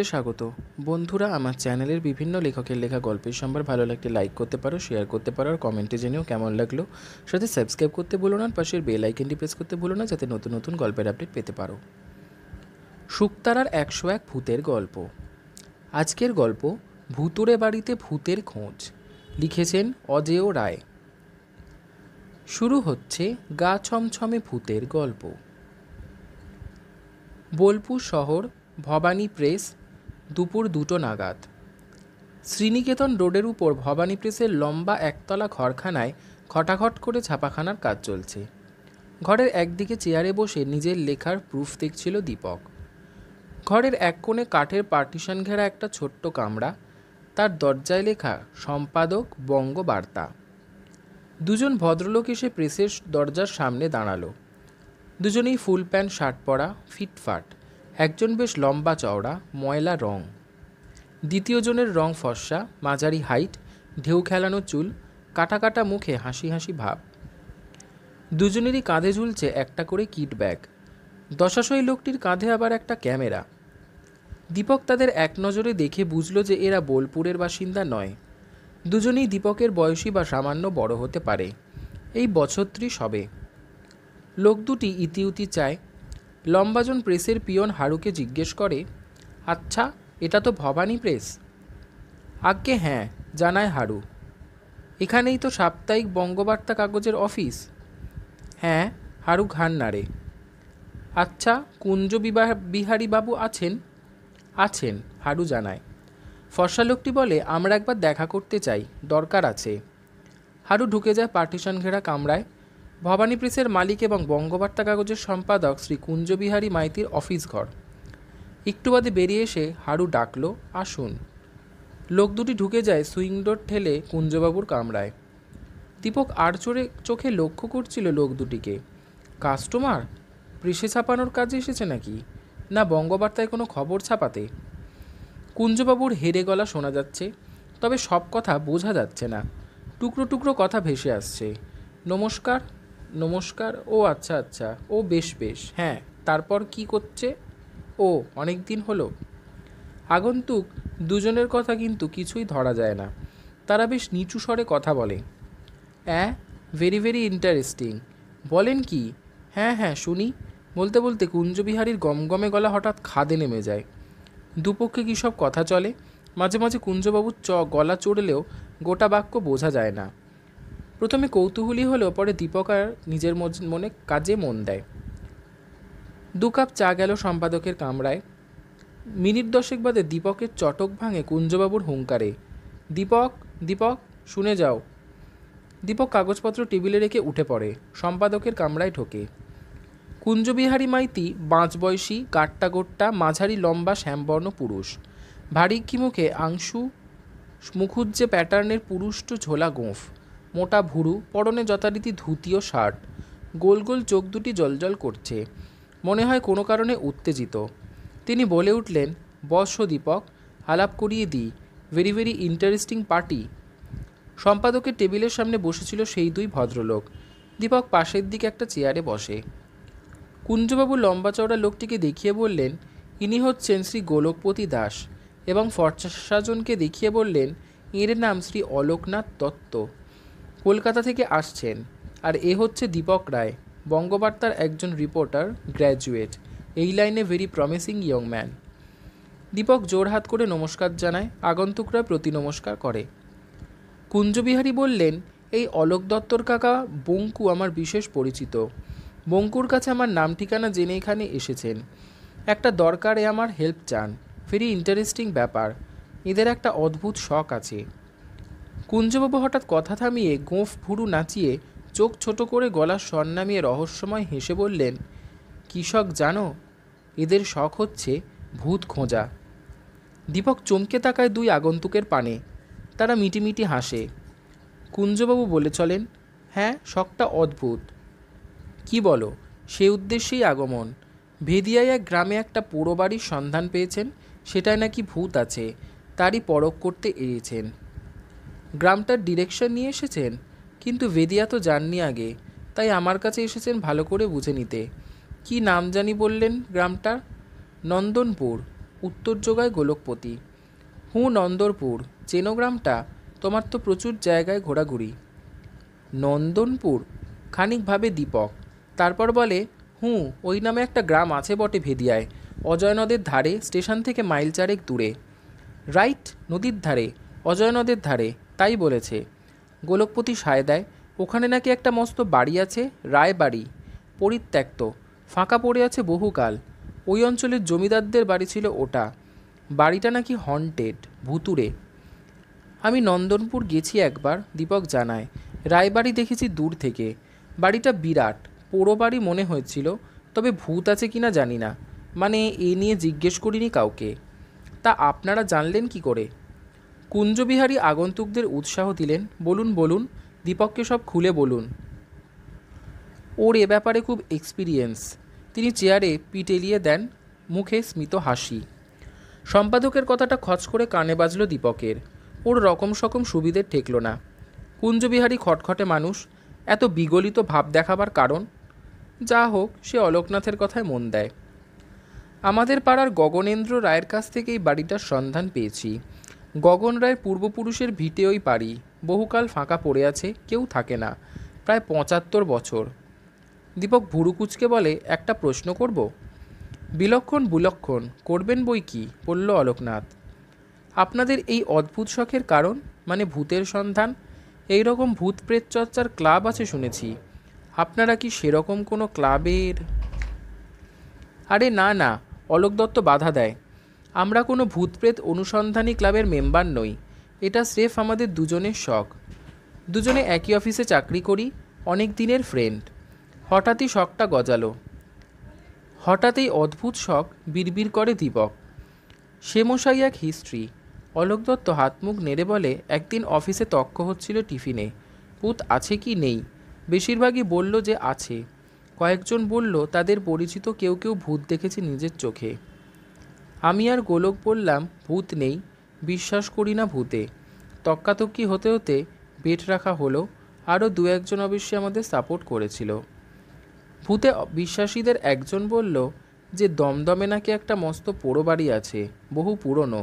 ওয়ার্ল্ডে স্বাগত বন্ধুরা আমার চ্যানেলের বিভিন্ন লেখকের লেখা গল্পের সম্ভার ভালো লাগলে লাইক করতে পারো শেয়ার করতে পারো আর কমেন্টে জেনেও কেমন লাগলো সাথে সাবস্ক্রাইব করতে ভুলো না পাশের বেল আইকনটি প্রেস করতে ভুলো না যাতে নতুন নতুন গল্পের আপডেট পেতে পারো শুক্তারার একশো এক ভূতের গল্প আজকের গল্প ভূতুরে বাড়িতে ভূতের খোঁজ লিখেছেন অজেয় রায় শুরু হচ্ছে গা ছমছমে ভূতের গল্প বোলপুর শহর ভবানী প্রেস দুপুর দুটো নাগাদ শ্রীনিকেতন রোডের উপর ভবানী প্রেসের লম্বা একতলা ঘরখানায় খটাখট করে ছাপাখানার কাজ চলছে ঘরের একদিকে চেয়ারে বসে নিজের লেখার প্রুফ দেখছিল দীপক ঘরের এক কোণে কাঠের পার্টিশন ঘেরা একটা ছোট্ট কামরা তার দরজায় লেখা সম্পাদক বঙ্গবার্তা দুজন ভদ্রলোক এসে প্রেসের দরজার সামনে দাঁড়ালো দুজনেই ফুল প্যান্ট শার্ট পরা ফিটফাট একজন বেশ লম্বা চওড়া ময়লা রং দ্বিতীয়জনের রং ফর্সা মাঝারি হাইট ঢেউ খেলানো চুল কাটা কাটা মুখে হাসি হাসি ভাব দুজনেরই কাঁধে ঝুলছে একটা করে কিট ব্যাগ দশাশয়ী লোকটির কাঁধে আবার একটা ক্যামেরা দীপক তাদের এক নজরে দেখে বুঝল যে এরা বোলপুরের বাসিন্দা নয় দুজনেই দীপকের বয়সী বা সামান্য বড় হতে পারে এই বছর ত্রিশ হবে লোক দুটি ইতিউতি চায় লম্বাজন প্রেসের পিয়ন হারুকে জিজ্ঞেস করে আচ্ছা এটা তো ভবানী প্রেস আজ্ঞে হ্যাঁ জানায় হারু এখানেই তো সাপ্তাহিক বঙ্গবার্তা কাগজের অফিস হ্যাঁ হারু ঘান নাড়ে আচ্ছা কুঞ্জ বিহারী বাবু আছেন আছেন হারু জানায় ফর্সা লোকটি বলে আমরা একবার দেখা করতে চাই দরকার আছে হারু ঢুকে যায় পার্টিশন ঘেরা কামরায় ভবানী প্রেসের মালিক এবং বঙ্গবার্তা কাগজের সম্পাদক শ্রী কুঞ্জবিহারী মাইতির অফিস ঘর একটু বাদে বেরিয়ে এসে হাড়ু ডাকলো আসুন লোক দুটি ঢুকে যায় সুইং ডোর ঠেলে কুঞ্জবাবুর কামরায় দীপক আড়চড়ে চোখে লক্ষ্য করছিল লোক দুটিকে কাস্টমার প্রেসে ছাপানোর কাজে এসেছে নাকি না বঙ্গবার্তায় কোনো খবর ছাপাতে কুঞ্জবাবুর হেরে গলা শোনা যাচ্ছে তবে সব কথা বোঝা যাচ্ছে না টুকরো টুকরো কথা ভেসে আসছে নমস্কার নমস্কার ও আচ্ছা আচ্ছা ও বেশ বেশ হ্যাঁ তারপর কি করছে ও অনেক দিন হলো আগন্তুক দুজনের কথা কিন্তু কিছুই ধরা যায় না তারা বেশ নিচু স্বরে কথা বলে অ্যাঁ ভেরি ভেরি ইন্টারেস্টিং বলেন কি হ্যাঁ হ্যাঁ শুনি বলতে বলতে কুঞ্জবিহারীর গমগমে গলা হঠাৎ খাদে নেমে যায় দুপক্ষে কী সব কথা চলে মাঝে মাঝে কুঞ্জবাবুর চ গলা চড়লেও গোটা বাক্য বোঝা যায় না প্রথমে কৌতূহলী হলেও পরে দীপক আর নিজের মনে কাজে মন দেয় দু কাপ চা গেল সম্পাদকের কামরায় মিনিট দশেক বাদে দীপকের চটক ভাঙে কুঞ্জবাবুর হুঙ্কারে দীপক দীপক শুনে যাও দীপক কাগজপত্র টেবিলে রেখে উঠে পড়ে সম্পাদকের কামরায় ঢোকে কুঞ্জবিহারী মাইতি বাঁচ বয়সী গাট্টা গোট্টা মাঝারি লম্বা শ্যামবর্ণ পুরুষ ভারী কি মুখে আংশু মুখুজ্জে প্যাটার্নের পুরুষ্ট ঝোলা গোঁফ মোটা ভুরু পরনে যথারীতি ধুতি ও শার্ট গোল গোল চোখ দুটি জলজল করছে মনে হয় কোনো কারণে উত্তেজিত তিনি বলে উঠলেন বস দীপক আলাপ করিয়ে দিই ভেরি ভেরি ইন্টারেস্টিং পার্টি সম্পাদকের টেবিলের সামনে বসেছিল সেই দুই ভদ্রলোক দীপক পাশের দিকে একটা চেয়ারে বসে কুঞ্জবাবু লম্বা চওড়া লোকটিকে দেখিয়ে বললেন ইনি হচ্ছেন শ্রী গোলকপতি দাস এবং ফর্চাসাজনকে দেখিয়ে বললেন এর নাম শ্রী অলোকনাথ দত্ত কলকাতা থেকে আসছেন আর এ হচ্ছে দীপক রায় বঙ্গবার্তার একজন রিপোর্টার গ্র্যাজুয়েট এই লাইনে very promising young man Deepak Jorhat করে নমস্কার জানায় আগন্তুকরা প্রতি নমস্কার করে কুঞ্জবিহারী বললেন এই অলোক দত্তর কাকা বঙ্কু আমার বিশেষ পরিচিত বঙ্কুর কাছে আমার নাম ঠিকানা জেনে এখানে এসেছেন একটা দরকারে আমার হেল্প চান ভেরি ইন্টারেস্টিং ব্যাপার এদের একটা অদ্ভুত শখ আছে কুঞ্জবাবু হঠাৎ কথা থামিয়ে গোঁফ ভুরু নাচিয়ে চোখ ছোট করে গলার স্বর নামিয়ে রহস্যময় হেসে বললেন কৃষক জানো এদের শখ হচ্ছে ভূত খোঁজা দীপক চমকে তাকায় দুই আগন্তুকের পানে তারা মিটিমিটি হাসে কুঞ্জবাবু বলে চলেন হ্যাঁ শখটা অদ্ভুত কি বলো সে উদ্দেশ্যেই আগমন ভেদিয়ায় এক গ্রামে একটা পোড়ো বাড়ির সন্ধান পেয়েছেন সেটায় নাকি ভূত আছে তারই পরখ করতে এড়িয়েছেন গ্রামটার ডিরেকশন নিয়ে এসেছেন কিন্তু বেদিয়া তো যাননি আগে তাই আমার কাছে এসেছেন ভালো করে বুঝে নিতে কি নাম জানি বললেন গ্রামটা নন্দনপুর উত্তর যোগায় গোলকপতি হু নন্দরপুর চেনো গ্রামটা তোমার তো প্রচুর জায়গায় ঘোরাঘুরি নন্দনপুর খানিকভাবে দীপক তারপর বলে হুঁ ওই নামে একটা গ্রাম আছে বটে ভেদিয়ায় অজয় নদের ধারে স্টেশন থেকে মাইল চারেক দূরে রাইট নদীর ধারে অজয় নদের ধারে তাই বলেছে গোলকপতি সায় দেয় ওখানে নাকি একটা মস্ত বাড়ি আছে রায় বাড়ি পরিত্যক্ত ফাঁকা পড়ে আছে বহুকাল ওই অঞ্চলের জমিদারদের বাড়ি ছিল ওটা বাড়িটা নাকি হন্টেড ভুতুরে আমি নন্দনপুর গেছি একবার দীপক জানায় রায়বাড়ি দেখেছি দূর থেকে বাড়িটা বিরাট পোড়ো বাড়ি মনে হয়েছিল তবে ভূত আছে কি না জানি না মানে এ নিয়ে জিজ্ঞেস করিনি কাউকে তা আপনারা জানলেন কি করে কুঞ্জবিহারী আগন্তুকদের উৎসাহ দিলেন বলুন বলুন দীপককে সব খুলে বলুন ওর এ ব্যাপারে খুব এক্সপিরিয়েন্স তিনি চেয়ারে পিটেলিয়ে দেন মুখে স্মিত হাসি সম্পাদকের কথাটা খচ করে কানে বাজল দীপকের ওর রকম সকম সুবিধে ঠেকল না কুঞ্জবিহারী খটখটে মানুষ এত বিগলিত ভাব দেখাবার কারণ যা হোক সে অলোকনাথের কথায় মন দেয় আমাদের পাড়ার গগনেন্দ্র রায়ের কাছ থেকে এই বাড়িটার সন্ধান পেয়েছি গগন রায়ের পূর্বপুরুষের ভিটে ওই বাড়ি বহুকাল ফাঁকা পড়ে আছে কেউ থাকে না প্রায় পঁচাত্তর বছর দীপক ভুরুকুচকে বলে একটা প্রশ্ন করব বিলক্ষণ বুলক্ষণ করবেন বই কি পড়ল অলোকনাথ আপনাদের এই অদ্ভুত শখের কারণ মানে ভূতের সন্ধান এই রকম ভূত প্রেত চর্চার ক্লাব আছে শুনেছি আপনারা কি সেরকম কোনো ক্লাবের আরে না না অলোক দত্ত বাধা দেয় আমরা কোনো ভূতপ্রেত অনুসন্ধানী ক্লাবের মেম্বার নই এটা স্রেফ আমাদের দুজনের শখ দুজনে একই অফিসে চাকরি করি অনেক দিনের ফ্রেন্ড হঠাৎই শখটা গজালো হঠাৎই অদ্ভুত শখ বিড়বিড় করে দীপক সে মশাই এক হিস্ট্রি অলোক দত্ত হাত মুখ নেড়ে বলে একদিন অফিসে তক্ক হচ্ছিল টিফিনে পুত আছে কি নেই বেশিরভাগই বলল যে আছে কয়েকজন বলল তাদের পরিচিত কেউ কেউ ভূত দেখেছে নিজের চোখে আমি আর গোলক বললাম ভূত নেই বিশ্বাস করি না ভূতে তক্কাতক্কি হতে হতে বেট রাখা হলো আরও দু একজন অবশ্যই আমাদের সাপোর্ট করেছিল ভূতে বিশ্বাসীদের একজন বলল যে দমদমে নাকি একটা মস্ত পোড়ো বাড়ি আছে বহু পুরনো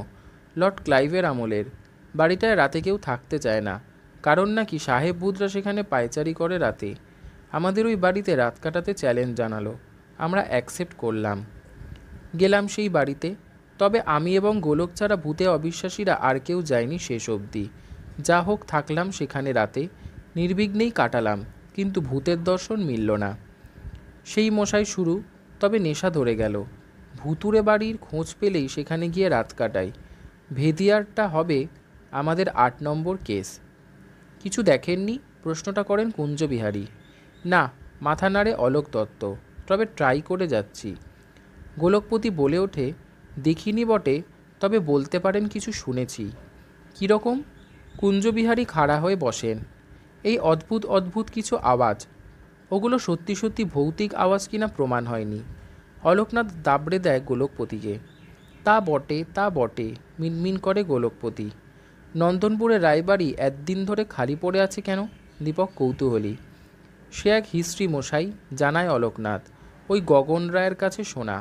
লর্ড ক্লাইভের আমলের বাড়িটায় রাতে কেউ থাকতে চায় না কারণ নাকি সাহেব ভূতরা সেখানে পায়চারি করে রাতে আমাদের ওই বাড়িতে রাত কাটাতে চ্যালেঞ্জ জানালো আমরা অ্যাকসেপ্ট করলাম গেলাম সেই বাড়িতে তবে আমি এবং গোলক ছাড়া ভূতে অবিশ্বাসীরা আর কেউ যায়নি শেষ অবধি যা হোক থাকলাম সেখানে রাতে নির্বিঘ্নেই কাটালাম কিন্তু ভূতের দর্শন মিলল না সেই মশাই শুরু তবে নেশা ধরে গেল ভুতুরে বাড়ির খোঁজ পেলেই সেখানে গিয়ে রাত কাটাই ভেদিয়ারটা হবে আমাদের আট নম্বর কেস কিছু দেখেননি প্রশ্নটা করেন কুঞ্জবিহারী না মাথা নাড়ে অলোক দত্ত তবে ট্রাই করে যাচ্ছি গোলকপতি বলে ওঠে দেখিনি বটে তবে বলতে পারেন কিছু শুনেছি কীরকম কুঞ্জবিহারী খাড়া হয়ে বসেন এই অদ্ভুত অদ্ভুত কিছু আওয়াজ ওগুলো সত্যি সত্যি ভৌতিক আওয়াজ কিনা প্রমাণ হয়নি অলোকনাথ দাবড়ে দেয় গোলকপতিকে তা বটে তা বটে মিনমিন করে গোলকপতি নন্দনপুরে রায়বাড়ি একদিন ধরে খালি পড়ে আছে কেন দীপক কৌতূহলী সে এক হিস্ট্রি মশাই জানায় অলোকনাথ ওই গগন রায়ের কাছে শোনা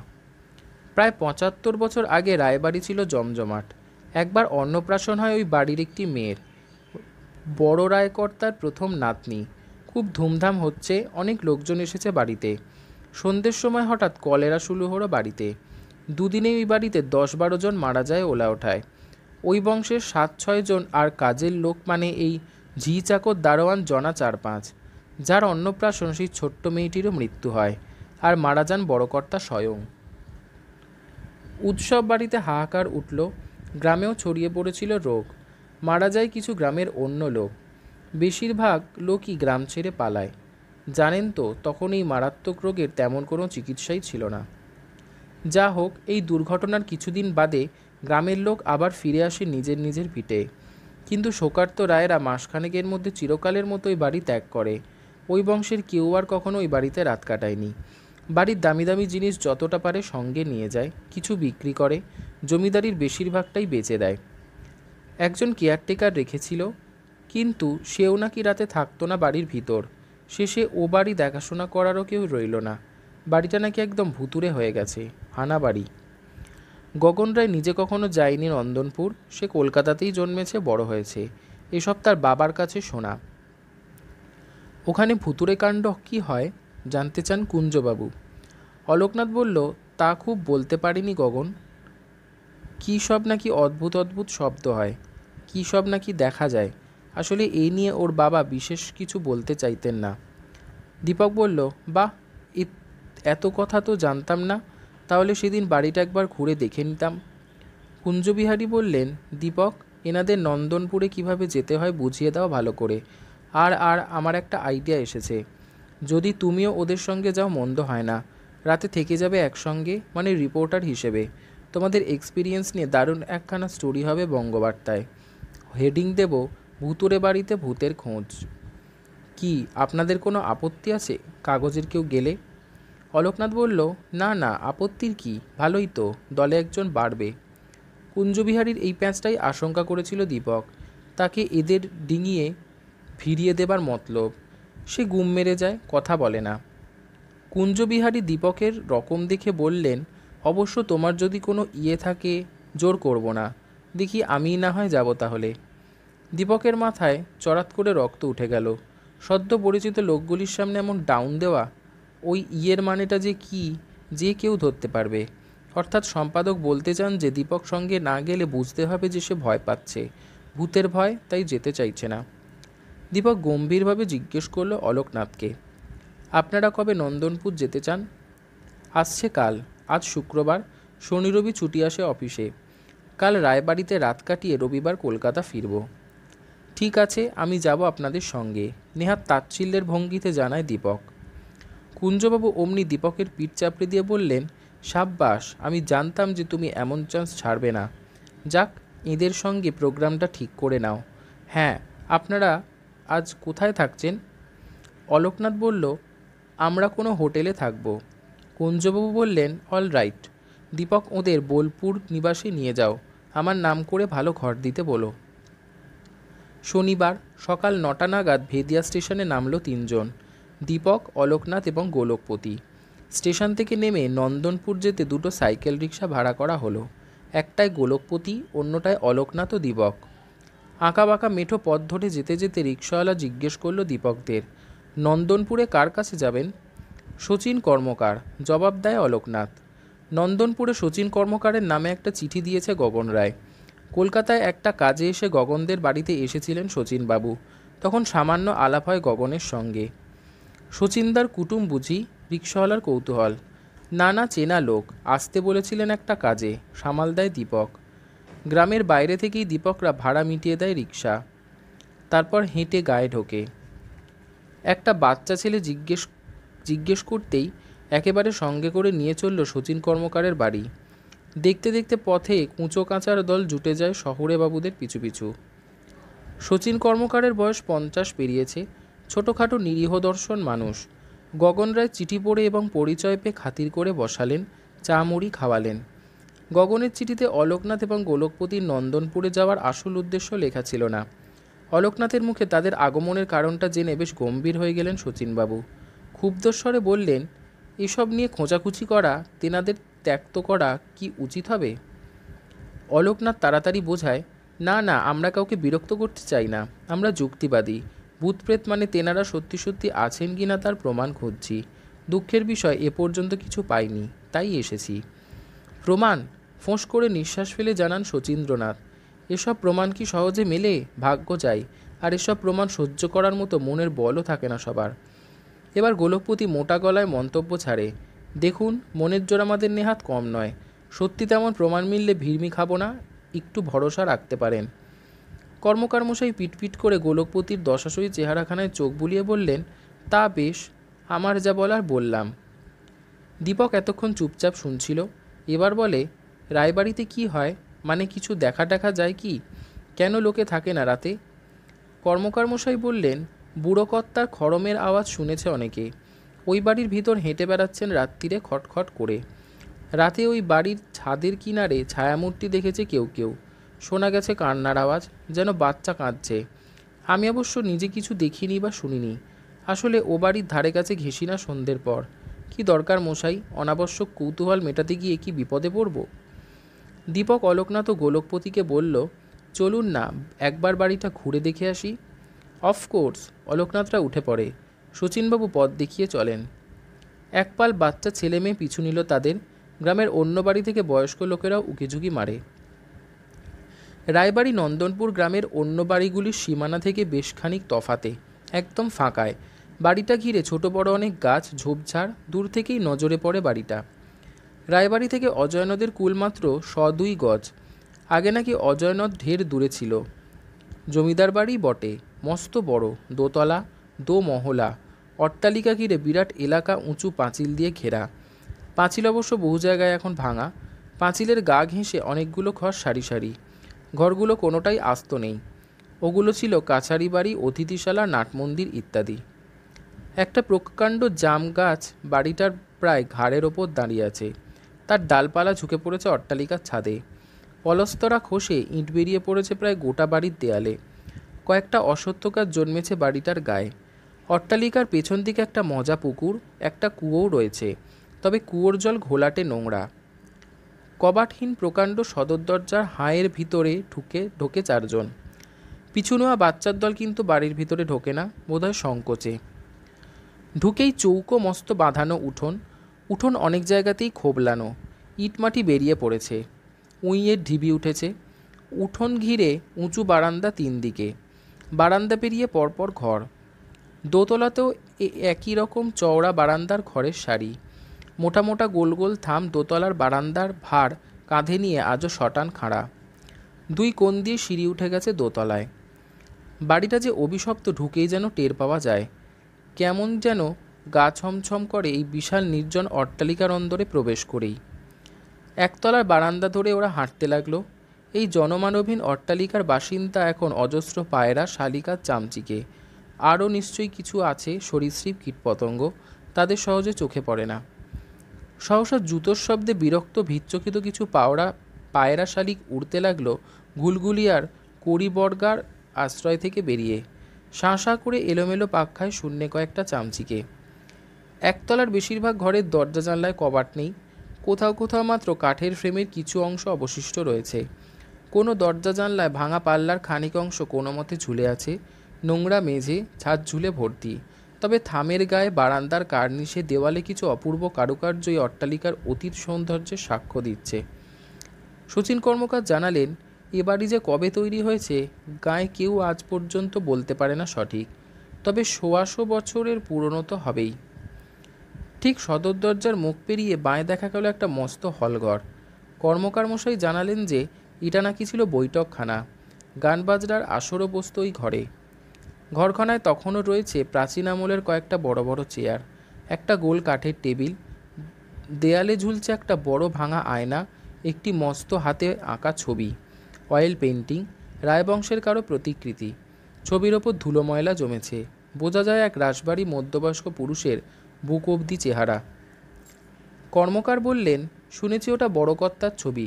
প্রায় পঁচাত্তর বছর আগে রায়বাড়ি ছিল জমজমাট একবার অন্নপ্রাশন হয় ওই বাড়ির একটি মেয়ের বড় রায়কর্তার প্রথম নাতনি খুব ধুমধাম হচ্ছে অনেক লোকজন এসেছে বাড়িতে সন্ধ্যের সময় হঠাৎ কলেরা শুরু হলো বাড়িতে দুদিনে ওই বাড়িতে দশ বারো জন মারা যায় ওলা ওঠায় ওই বংশের সাত ছয় জন আর কাজের লোক মানে এই ঝি চাকর দারোয়ান জনা চার পাঁচ যার অন্নপ্রাশন সেই ছোট্ট মেয়েটিরও মৃত্যু হয় আর মারা যান বড়কর্তা স্বয়ং উৎসব বাড়িতে হাহাকার উঠল গ্রামেও ছড়িয়ে পড়েছিল রোগ মারা যায় কিছু গ্রামের অন্য লোক বেশিরভাগ লোকই গ্রাম ছেড়ে পালায় জানেন তো তখন এই মারাত্মক রোগের তেমন কোনো চিকিৎসাই ছিল না যা হোক এই দুর্ঘটনার কিছুদিন বাদে গ্রামের লোক আবার ফিরে আসে নিজের নিজের ভিটে কিন্তু শোকার্ত রায়েরা মাসখানেকের মধ্যে চিরকালের মতো ওই বাড়ি ত্যাগ করে ওই বংশের কেউ আর কখনো ওই বাড়িতে রাত কাটায়নি বাড়ির দামি দামি জিনিস যতটা পারে সঙ্গে নিয়ে যায় কিছু বিক্রি করে জমিদারির বেশিরভাগটাই বেচে দেয় একজন কেয়ারটেকার রেখেছিল কিন্তু সেও নাকি রাতে থাকতো না বাড়ির ভিতর শেষে ও বাড়ি দেখাশোনা করারও কেউ রইল না বাড়িটা নাকি একদম ভুতুরে হয়ে গেছে হানা বাড়ি গগন রায় নিজে কখনো যায়নি নন্দনপুর সে কলকাতাতেই জন্মেছে বড় হয়েছে এসব তার বাবার কাছে শোনা ওখানে ভুতুরে কাণ্ড কী হয় জানতে চান কুঞ্জবাবু অলোকনাথ বলল তা খুব বলতে পারিনি গগন কী সব নাকি অদ্ভুত অদ্ভুত শব্দ হয় কী সব নাকি দেখা যায় আসলে এই নিয়ে ওর বাবা বিশেষ কিছু বলতে চাইতেন না দীপক বলল বাহ এত কথা তো জানতাম না তাহলে সেদিন বাড়িটা একবার ঘুরে দেখে নিতাম কুঞ্জবিহারী বললেন দীপক এনাদের নন্দনপুরে কিভাবে যেতে হয় বুঝিয়ে দাও ভালো করে আর আর আমার একটা আইডিয়া এসেছে যদি তুমিও ওদের সঙ্গে যাও মন্দ হয় না রাতে থেকে যাবে একসঙ্গে মানে রিপোর্টার হিসেবে তোমাদের এক্সপিরিয়েন্স নিয়ে দারুণ একখানা স্টোরি হবে বঙ্গবার্তায় হেডিং দেব ভূতুরে বাড়িতে ভূতের খোঁজ কি আপনাদের কোনো আপত্তি আছে কাগজের কেউ গেলে অলোকনাথ বলল না না আপত্তির কি ভালোই তো দলে একজন বাড়বে কুঞ্জবিহারীর এই প্যাঁচটাই আশঙ্কা করেছিল দীপক তাকে এদের ডিঙিয়ে ফিরিয়ে দেবার মতলব সে গুম মেরে যায় কথা বলে না কুঞ্জবিহারী দীপকের রকম দেখে বললেন অবশ্য তোমার যদি কোনো ইয়ে থাকে জোর করব না দেখি আমিই না হয় যাব তাহলে দীপকের মাথায় চড়াত করে রক্ত উঠে গেল সদ্য পরিচিত লোকগুলির সামনে এমন ডাউন দেওয়া ওই ইয়ের মানেটা যে কি যে কেউ ধরতে পারবে অর্থাৎ সম্পাদক বলতে চান যে দীপক সঙ্গে না গেলে বুঝতে হবে যে সে ভয় পাচ্ছে ভূতের ভয় তাই যেতে চাইছে না দীপক গম্ভীরভাবে জিজ্ঞেস করল অলোকনাথকে আপনারা কবে নন্দনপুর যেতে চান আসছে কাল আজ শুক্রবার শনি রবি ছুটি আসে অফিসে কাল রায়বাড়িতে রাত কাটিয়ে রবিবার কলকাতা ফিরব ঠিক আছে আমি যাব আপনাদের সঙ্গে নেহাত তাচ্ছিল্যের ভঙ্গিতে জানায় দীপক কুঞ্জবাবু অমনি দীপকের পিঠ চাপড়ে দিয়ে বললেন সাব্বাস আমি জানতাম যে তুমি এমন চান্স ছাড়বে না যাক এদের সঙ্গে প্রোগ্রামটা ঠিক করে নাও হ্যাঁ আপনারা আজ কোথায় থাকছেন অলোকনাথ বলল আমরা কোনো হোটেলে থাকব কুঞ্জবাবু বললেন অল রাইট দীপক ওদের বোলপুর নিবাসে নিয়ে যাও আমার নাম করে ভালো ঘর দিতে বলো শনিবার সকাল নটা নাগাদ ভেদিয়া স্টেশনে নামলো তিনজন দীপক অলোকনাথ এবং গোলকপতি স্টেশন থেকে নেমে নন্দনপুর যেতে দুটো সাইকেল রিক্সা ভাড়া করা হলো একটায় গোলকপতি অন্যটায় অলোকনাথ ও দীপক আঁকাবাঁকা মেঠো পথ ধরে যেতে যেতে রিক্সাওয়ালা জিজ্ঞেস করল দীপকদের নন্দনপুরে কার কাছে যাবেন শচীন কর্মকার জবাব দেয় অলোকনাথ নন্দনপুরে শচীন কর্মকারের নামে একটা চিঠি দিয়েছে গগন রায় কলকাতায় একটা কাজে এসে গগনদের বাড়িতে এসেছিলেন শচীনবাবু তখন সামান্য আলাপ হয় গগনের সঙ্গে সচিনদার কুটুম বুঝি রিক্সাওয়ালার কৌতূহল নানা চেনা লোক আসতে বলেছিলেন একটা কাজে সামাল দেয় দীপক গ্রামের বাইরে থেকেই দীপকরা ভাড়া মিটিয়ে দেয় রিক্সা তারপর হেঁটে গায়ে ঢোকে একটা বাচ্চা ছেলে জিজ্ঞেস জিজ্ঞেস করতেই একেবারে সঙ্গে করে নিয়ে চলল শচীন কর্মকারের বাড়ি দেখতে দেখতে পথে কুঁচো কাঁচার দল জুটে যায় শহরে বাবুদের পিছু পিছু শচীন কর্মকারের বয়স পঞ্চাশ পেরিয়েছে ছোটোখাটো নিরীহ দর্শন মানুষ গগন রায় চিঠি পড়ে এবং পরিচয় পেয়ে খাতির করে বসালেন চা মুড়ি খাওয়ালেন গগনের চিঠিতে অলোকনাথ এবং গোলকপতি নন্দনপুরে যাওয়ার আসল উদ্দেশ্য লেখা ছিল না অলোকনাথের মুখে তাদের আগমনের কারণটা জেনে বেশ গম্ভীর হয়ে গেলেন শচীনবাবু ক্ষুব্ধস্বরে বললেন এসব নিয়ে খোঁজাখুঁচি করা তেনাদের ত্যক্ত করা কি উচিত হবে অলোকনাথ তাড়াতাড়ি বোঝায় না না আমরা কাউকে বিরক্ত করতে চাই না আমরা যুক্তিবাদী ভূতপ্রেত মানে তেনারা সত্যি সত্যি আছেন কি না তার প্রমাণ খুঁজছি দুঃখের বিষয় এ পর্যন্ত কিছু পাইনি তাই এসেছি প্রমাণ ফোঁস করে নিঃশ্বাস ফেলে জানান শচীন্দ্রনাথ এসব প্রমাণ কি সহজে মেলে ভাগ্য চাই আর এসব প্রমাণ সহ্য করার মতো মনের বলও থাকে না সবার এবার গোলকপতি মোটা গলায় মন্তব্য ছাড়ে দেখুন মনের জোর আমাদের নেহাত কম নয় সত্যি তেমন প্রমাণ মিললে ভিড়মি খাবো না একটু ভরসা রাখতে পারেন কর্মকারমশাই পিটপিট করে গোলকপতির দশাশয়ী চেহারাখানায় চোখ বুলিয়ে বললেন তা বেশ আমার যা বলার বললাম দীপক এতক্ষণ চুপচাপ শুনছিল এবার বলে রায়বাড়িতে কি হয় মানে কিছু দেখা দেখা যায় কি কেন লোকে থাকে না রাতে কর্মকারমশাই বললেন বুড়োকর্তার খড়মের আওয়াজ শুনেছে অনেকে ওই বাড়ির ভিতর হেঁটে বেড়াচ্ছেন রাত্রিরে খটখট করে রাতে ওই বাড়ির ছাদের কিনারে ছায়ামূর্তি দেখেছে কেউ কেউ শোনা গেছে কান্নার আওয়াজ যেন বাচ্চা কাঁদছে আমি অবশ্য নিজে কিছু দেখিনি বা শুনিনি আসলে ও বাড়ির ধারে কাছে ঘেঁষি না সন্ধ্যের পর কি দরকার মশাই অনাবশ্যক কৌতূহল মেটাতে গিয়ে কি বিপদে পড়বো দীপক অলোকনাথ ও গোলকপতিকে বলল চলুন না একবার বাড়িটা ঘুরে দেখে আসি অফকোর্স অলোকনাথরা উঠে পড়ে শচীনবাবু পথ দেখিয়ে চলেন একপাল বাচ্চা ছেলে মেয়ে পিছু নিল তাদের গ্রামের অন্য বাড়ি থেকে বয়স্ক লোকেরাও উকিঝুঁকি মারে রায়বাড়ি নন্দনপুর গ্রামের অন্য বাড়িগুলির সীমানা থেকে বেশখানিক তফাতে একদম ফাঁকায় বাড়িটা ঘিরে ছোট বড় অনেক গাছ ঝোপঝাড় দূর থেকেই নজরে পড়ে বাড়িটা রায়বাড়ি থেকে অজয় নদের কুলমাত্র শ দুই গজ আগে নাকি অজয় নদ ঢের দূরে ছিল জমিদার বাড়ি বটে মস্ত বড় দোতলা দো মহলা অট্টালিকা ঘিরে বিরাট এলাকা উঁচু পাঁচিল দিয়ে ঘেরা পাঁচিল অবশ্য বহু জায়গায় এখন ভাঙা পাঁচিলের গা ঘেঁষে অনেকগুলো ঘর সারি সারি ঘরগুলো কোনোটাই আস্ত নেই ওগুলো ছিল কাছারি বাড়ি অতিথিশালা নাটমন্দির ইত্যাদি একটা প্রকাণ্ড জাম গাছ বাড়িটার প্রায় ঘাড়ের ওপর দাঁড়িয়ে আছে তার ডালপালা ঝুঁকে পড়েছে অট্টালিকার ছাদে পলস্তরা খসে ইঁট বেরিয়ে পড়েছে প্রায় গোটা বাড়ির দেয়ালে কয়েকটা অসত্যকার জন্মেছে বাড়িটার গায়ে অট্টালিকার পেছন দিকে একটা মজা পুকুর একটা কুয়োও রয়েছে তবে কুয়োর জল ঘোলাটে নোংরা কবাটহীন প্রকাণ্ড সদর দরজার হাঁয়ের ভিতরে ঢুকে ঢোকে চারজন পিছুনোয়া বাচ্চার দল কিন্তু বাড়ির ভিতরে ঢোকে না বোধহয় সংকোচে ঢুকেই চৌকো মস্ত বাঁধানো উঠোন উঠোন অনেক জায়গাতেই খোবলানো ইটমাটি বেরিয়ে পড়েছে উঁইয়ের ঢিবি উঠেছে উঠোন ঘিরে উঁচু বারান্দা তিন দিকে বারান্দা পেরিয়ে পরপর ঘর দোতলাতেও একই রকম চওড়া বারান্দার ঘরের শাড়ি মোটা মোটা গোল গোল থাম দোতলার বারান্দার ভার কাঁধে নিয়ে আজও শটান খাড়া দুই কোণ দিয়ে সিঁড়ি উঠে গেছে দোতলায় বাড়িটা যে অভিশপ্ত ঢুকেই যেন টের পাওয়া যায় কেমন যেন গা ছমছম করে এই বিশাল নির্জন অট্টালিকার অন্দরে প্রবেশ করেই একতলার বারান্দা ধরে ওরা হাঁটতে লাগলো এই জনমানবহীন অট্টালিকার বাসিন্দা এখন অজস্র পায়রা শালিকার চামচিকে আরও নিশ্চয়ই কিছু আছে সরীসৃপ কীটপতঙ্গ তাদের সহজে চোখে পড়ে না সহসা জুতোর শব্দে বিরক্ত ভিচ্চকিত কিছু পাওড়া পায়রা শালিক উড়তে লাগলো ঘুলগুলিয়ার করিবর্গার আশ্রয় থেকে বেরিয়ে শাঁ করে এলোমেলো পাক খায় শূন্যে কয়েকটা চামচিকে একতলার বেশিরভাগ ঘরের দরজা জানলায় কবাট নেই কোথাও কোথাও মাত্র কাঠের ফ্রেমের কিছু অংশ অবশিষ্ট রয়েছে কোনো দরজা জানলায় ভাঙা পাল্লার খানিক অংশ কোনো মতে ঝুলে আছে নোংরা মেঝে ছাদ ঝুলে ভর্তি তবে থামের গায়ে বারান্দার কার্নিশে দেওয়ালে কিছু অপূর্ব কারুকার্যই অট্টালিকার অতীত সৌন্দর্যের সাক্ষ্য দিচ্ছে সচিন কর্মকার জানালেন এ বাড়ি যে কবে তৈরি হয়েছে গায়ে কেউ আজ পর্যন্ত বলতে পারে না সঠিক তবে সোয়াশো বছরের পুরনো তো হবেই ঠিক সদর দরজার মুখ পেরিয়ে বাঁয়ে দেখা গেল একটা মস্ত হলঘর কর্মকার মশাই জানালেন যে এটা নাকি ছিল বৈঠকখানা গান বাজনার আসরও বসত ওই ঘরে ঘরখানায় তখনও রয়েছে প্রাচীন আমলের কয়েকটা বড় বড় চেয়ার একটা গোল কাঠের টেবিল দেয়ালে ঝুলছে একটা বড় ভাঙা আয়না একটি মস্ত হাতে আঁকা ছবি অয়েল পেন্টিং রায়বংশের কারো প্রতিকৃতি ছবির ওপর ধুলো ময়লা জমেছে বোঝা যায় এক রাসবাড়ি মধ্যবয়স্ক পুরুষের বুক অবধি চেহারা কর্মকার বললেন শুনেছি ওটা বড়কর্তার ছবি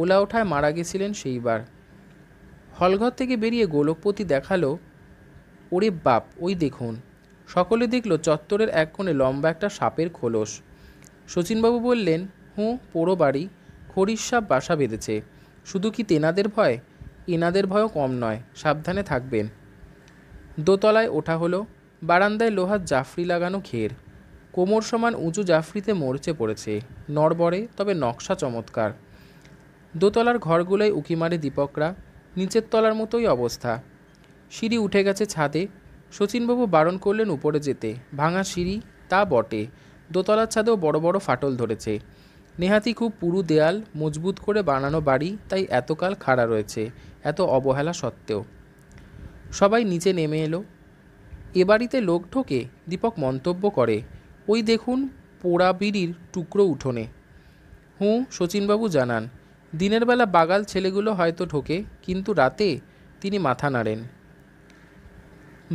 ওলা ওঠায় মারা গেছিলেন সেইবার হলঘর থেকে বেরিয়ে গোলকপতি দেখালো ওরে বাপ ওই দেখুন সকলে দেখল চত্বরের এক কোণে লম্বা একটা সাপের খোলস শচীনবাবু বললেন হুঁ পোড়ো বাড়ি খড়ির সাপ বাসা বেঁধেছে শুধু কি তেনাদের ভয় এনাদের ভয়ও কম নয় সাবধানে থাকবেন দোতলায় ওঠা হলো বারান্দায় লোহার জাফরি লাগানো ঘের কোমর সমান উঁচু জাফরিতে মরচে পড়েছে নড়বড়ে তবে নকশা চমৎকার দোতলার ঘরগুলোয় উঁকি মারে দীপকরা নিচের তলার মতোই অবস্থা সিঁড়ি উঠে গেছে ছাদে শচীনবাবু বারণ করলেন উপরে যেতে ভাঙা সিঁড়ি তা বটে দোতলার ছাদেও বড় বড় ফাটল ধরেছে নেহাতি খুব পুরু দেয়াল মজবুত করে বানানো বাড়ি তাই এতকাল খাড়া রয়েছে এত অবহেলা সত্ত্বেও সবাই নিচে নেমে এলো এ বাড়িতে লোক ঢোকে দীপক মন্তব্য করে ওই দেখুন পোড়া বিড়ির টুকরো উঠোনে হুঁ শচীনবাবু জানান দিনের বেলা বাগাল ছেলেগুলো হয়তো ঢোকে কিন্তু রাতে তিনি মাথা নাড়েন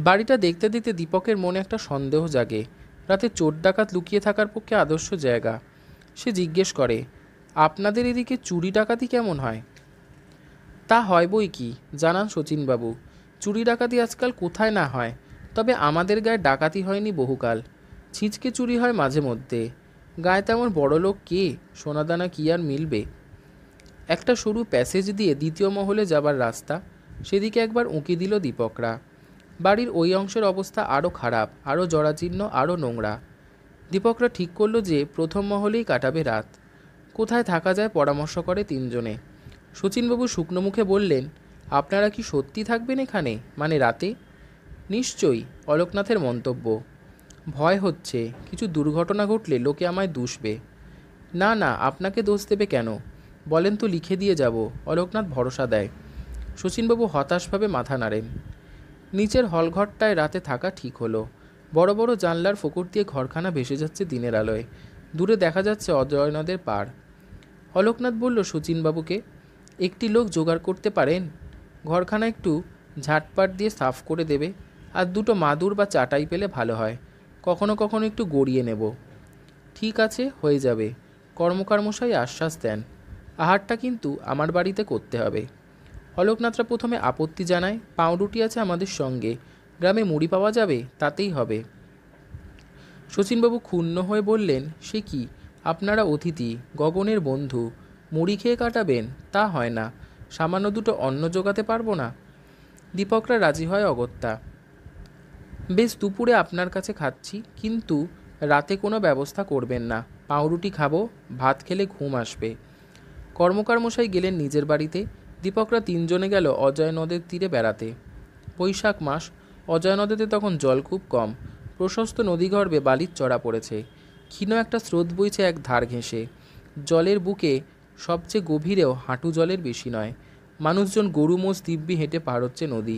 বাড়িটা দেখতে দেখতে দীপকের মনে একটা সন্দেহ জাগে রাতে চোর ডাকাত লুকিয়ে থাকার পক্ষে আদর্শ জায়গা সে জিজ্ঞেস করে আপনাদের এদিকে চুরি ডাকাতি কেমন হয় তা হয় বই কি জানান শচীনবাবু চুরি ডাকাতি আজকাল কোথায় না হয় তবে আমাদের গায়ে ডাকাতি হয়নি বহুকাল ছিঁচকে চুরি হয় মাঝে মধ্যে গায়ে তেমন লোক কে সোনাদানা কি আর মিলবে একটা সরু প্যাসেজ দিয়ে দ্বিতীয় মহলে যাবার রাস্তা সেদিকে একবার উঁকি দিল দীপকরা বাড়ির ওই অংশের অবস্থা আরও খারাপ আরও জরাচীর্ণ আরও নোংরা দীপকরা ঠিক করল যে প্রথম মহলেই কাটাবে রাত কোথায় থাকা যায় পরামর্শ করে তিনজনে শচীনবাবু শুকনো মুখে বললেন আপনারা কি সত্যি থাকবেন এখানে মানে রাতে নিশ্চয়ই অলোকনাথের মন্তব্য ভয় হচ্ছে কিছু দুর্ঘটনা ঘটলে লোকে আমায় দুষবে না না আপনাকে দোষ দেবে কেন বলেন তো লিখে দিয়ে যাব অলোকনাথ ভরসা দেয় শচীনবাবু হতাশভাবে মাথা নাড়েন নিচের হলঘরটায় রাতে থাকা ঠিক হলো বড় বড় জানলার ফোকর দিয়ে ঘরখানা ভেসে যাচ্ছে দিনের আলোয় দূরে দেখা যাচ্ছে অজয়নদের পাড় অলোকনাথ বলল শচীনবাবুকে একটি লোক জোগাড় করতে পারেন ঘরখানা একটু ঝাটপাট দিয়ে সাফ করে দেবে আর দুটো মাদুর বা চাটাই পেলে ভালো হয় কখনো কখনো একটু গড়িয়ে নেব ঠিক আছে হয়ে যাবে কর্মকারমশাই আশ্বাস দেন আহারটা কিন্তু আমার বাড়িতে করতে হবে অলোকনাথরা প্রথমে আপত্তি জানায় পাউরুটি আছে আমাদের সঙ্গে গ্রামে মুড়ি পাওয়া যাবে তাতেই হবে শচীনবাবু ক্ষুণ্ণ হয়ে বললেন সে কি আপনারা অতিথি গগনের বন্ধু মুড়ি খেয়ে কাটাবেন তা হয় না সামান্য দুটো অন্ন জোগাতে পারবো না দীপকরা রাজি হয় অগত্যা বেশ দুপুরে আপনার কাছে খাচ্ছি কিন্তু রাতে কোনো ব্যবস্থা করবেন না পাউরুটি খাবো ভাত খেলে ঘুম আসবে কর্মকারমশাই গেলেন নিজের বাড়িতে দীপকরা তিনজনে গেল অজয় নদের তীরে বেড়াতে বৈশাখ মাস অজয় নদীতে তখন জল খুব কম প্রশস্ত নদীগর্ভে বালির চড়া পড়েছে ক্ষীণ একটা স্রোত বইছে এক ধার ঘেঁষে জলের বুকে সবচেয়ে গভীরেও হাঁটু জলের বেশি নয় মানুষজন গরু মোষ দিব্যি হেঁটে পার হচ্ছে নদী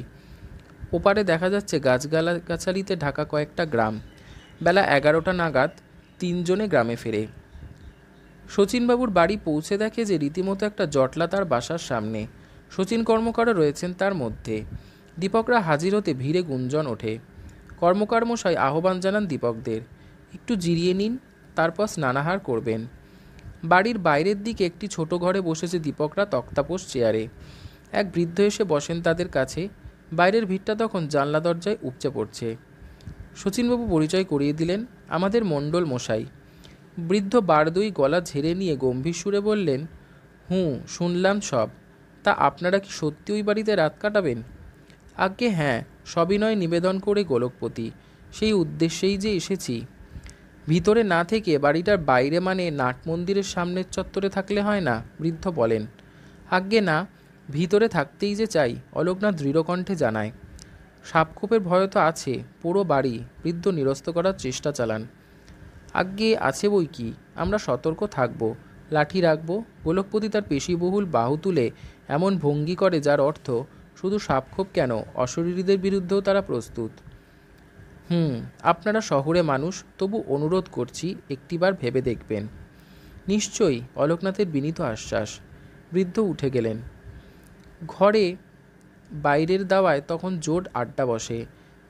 ওপারে দেখা যাচ্ছে গাছগালা গাছালিতে ঢাকা কয়েকটা গ্রাম বেলা এগারোটা নাগাদ তিনজনে গ্রামে ফেরে শচীনবাবুর বাড়ি পৌঁছে দেখে যে রীতিমতো একটা জটলা তার বাসার সামনে শচীন কর্মকারও রয়েছেন তার মধ্যে দীপকরা হাজির হতে ভিড়ে গুঞ্জন ওঠে কর্মকার মশাই আহ্বান জানান দীপকদের একটু জিরিয়ে নিন তারপর স্নানাহার করবেন বাড়ির বাইরের দিকে একটি ছোট ঘরে বসেছে দীপকরা তক্তাপোষ চেয়ারে এক বৃদ্ধ এসে বসেন তাদের কাছে বাইরের ভিড়টা তখন জানলা দরজায় উপচে পড়ছে শচীনবাবু পরিচয় করিয়ে দিলেন আমাদের মণ্ডল মশাই বৃদ্ধ বারদুই গলা ঝেড়ে নিয়ে গম্ভীর সুরে বললেন হুঁ শুনলাম সব তা আপনারা কি সত্যি ওই বাড়িতে রাত কাটাবেন আজ্ঞে হ্যাঁ সবিনয় নিবেদন করে গোলকপতি সেই উদ্দেশ্যেই যে এসেছি ভিতরে না থেকে বাড়িটার বাইরে মানে নাট মন্দিরের সামনের চত্বরে থাকলে হয় না বৃদ্ধ বলেন আজ্ঞে না ভিতরে থাকতেই যে চাই অলোকনাথ দৃঢ়কণ্ঠে জানায় সাপখোপের ভয় তো আছে পুরো বাড়ি বৃদ্ধ নিরস্ত করার চেষ্টা চালান আজ্ঞে আছে বই কি আমরা সতর্ক থাকব লাঠি রাখব গোলকপতি তার পেশিবহুল বাহু তুলে এমন ভঙ্গি করে যার অর্থ শুধু সাপখোপ কেন অশরীরীদের বিরুদ্ধেও তারা প্রস্তুত হুম আপনারা শহরে মানুষ তবু অনুরোধ করছি একটিবার ভেবে দেখবেন নিশ্চয়ই অলোকনাথের বিনীত আশ্বাস বৃদ্ধ উঠে গেলেন ঘরে বাইরের দাওয়ায় তখন জোট আড্ডা বসে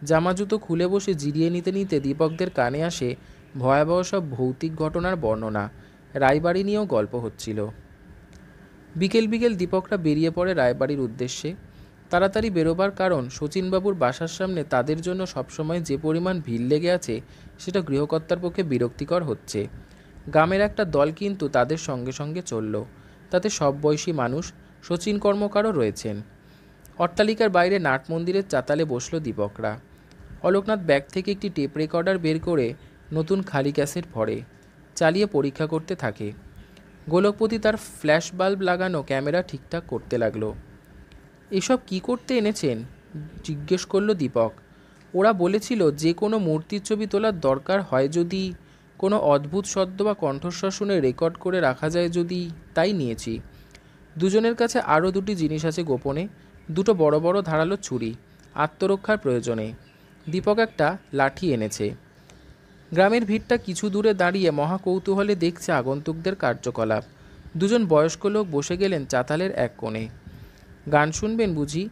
জামা জুতো খুলে বসে জিরিয়ে নিতে নিতে দীপকদের কানে আসে ভয়াবহ সব ভৌতিক ঘটনার বর্ণনা রায়বাড়ি নিয়েও গল্প হচ্ছিল বিকেল বিকেল দীপকরা বেরিয়ে পড়ে রায়বাড়ির উদ্দেশ্যে তাড়াতাড়ি বেরোবার কারণ শচীনবাবুর বাসার সামনে তাদের জন্য সবসময় যে পরিমাণ ভিড় লেগে আছে সেটা গৃহকর্তার পক্ষে বিরক্তিকর হচ্ছে গ্রামের একটা দল কিন্তু তাদের সঙ্গে সঙ্গে চলল তাতে সব বয়সী মানুষ শচীন কর্মকারও রয়েছেন অট্টালিকার বাইরে নাট মন্দিরের চাতালে বসল দীপকরা অলোকনাথ ব্যাগ থেকে একটি টেপ রেকর্ডার বের করে নতুন খালি ক্যাসেট ভরে চালিয়ে পরীক্ষা করতে থাকে গোলকপতি তার ফ্ল্যাশ বাল্ব লাগানো ক্যামেরা ঠিকঠাক করতে লাগলো এসব কি করতে এনেছেন জিজ্ঞেস করলো দীপক ওরা বলেছিল যে কোনো মূর্তির ছবি তোলার দরকার হয় যদি কোনো অদ্ভুত শব্দ বা কণ্ঠস্বর শুনে রেকর্ড করে রাখা যায় যদি তাই নিয়েছি দুজনের কাছে আরও দুটি জিনিস আছে গোপনে দুটো বড় বড় ধারালো ছুরি আত্মরক্ষার প্রয়োজনে দীপক একটা লাঠি এনেছে গ্রামের ভিড়টা কিছু দূরে দাঁড়িয়ে মহাকৌতূহলে দেখছে আগন্তুকদের কার্যকলাপ দুজন বয়স্ক লোক বসে গেলেন চাতালের এক কোণে গান শুনবেন বুঝি